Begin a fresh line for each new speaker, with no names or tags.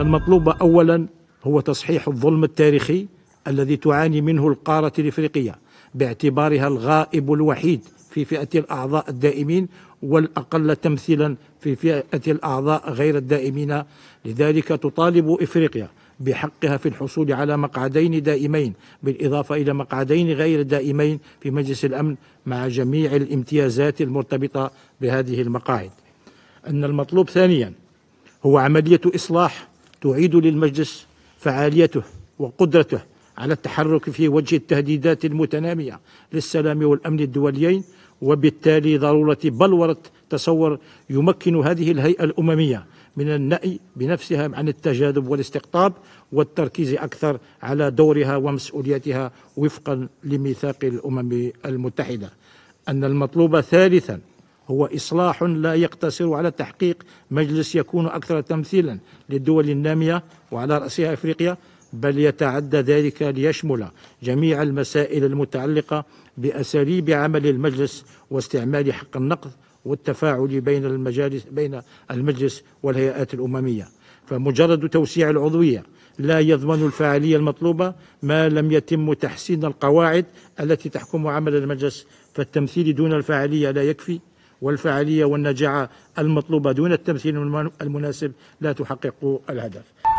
المطلوب أولا هو تصحيح الظلم التاريخي الذي تعاني منه القارة الإفريقية باعتبارها الغائب الوحيد في فئة الأعضاء الدائمين والأقل تمثيلا في فئة الأعضاء غير الدائمين لذلك تطالب إفريقيا بحقها في الحصول على مقعدين دائمين بالإضافة إلى مقعدين غير دائمين في مجلس الأمن مع جميع الامتيازات المرتبطة بهذه المقاعد أن المطلوب ثانيا هو عملية إصلاح تعيد للمجلس فعاليته وقدرته على التحرك في وجه التهديدات المتنامية للسلام والأمن الدوليين وبالتالي ضرورة بلورة تصور يمكن هذه الهيئة الأممية من النأي بنفسها عن التجاذب والاستقطاب والتركيز أكثر على دورها ومسؤوليتها وفقا لميثاق الأمم المتحدة أن المطلوب ثالثا هو إصلاح لا يقتصر على تحقيق مجلس يكون أكثر تمثيلا للدول النامية وعلى رأسها إفريقيا بل يتعدى ذلك ليشمل جميع المسائل المتعلقة بأساليب عمل المجلس واستعمال حق النقد والتفاعل بين المجالس بين المجلس والهيئات الأممية فمجرد توسيع العضوية لا يضمن الفاعلية المطلوبة ما لم يتم تحسين القواعد التي تحكم عمل المجلس فالتمثيل دون الفاعلية لا يكفي والفعالية والنجاعة المطلوبة دون التمثيل المناسب لا تحقق الهدف